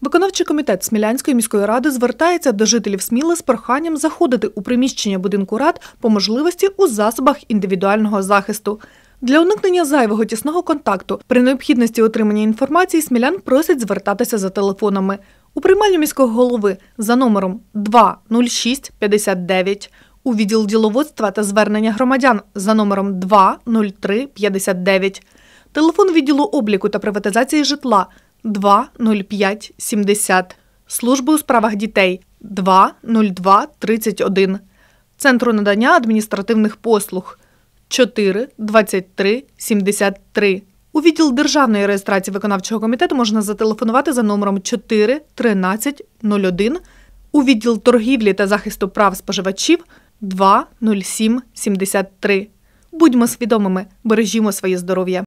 Виконавчий комітет Смілянської міської ради звертається до жителів Сміли з проханням заходити у приміщення будинку рад по можливості у засобах індивідуального захисту. Для уникнення зайвого тісного контакту при необхідності отримання інформації смілян просять звертатися за телефонами у приймальню міського голови за номером 20659, у відділ діловодства та звернення громадян за номером 20359, телефон відділу обліку та приватизації житла – 20570, служби у справах дітей 20231, Центру надання адміністративних послуг 4 23 73. У відділ державної реєстрації виконавчого комітету можна зателефонувати за номером 4 13 01, у відділ торгівлі та захисту прав споживачів 2 Будьмо свідомими, бережімо своє здоров'я.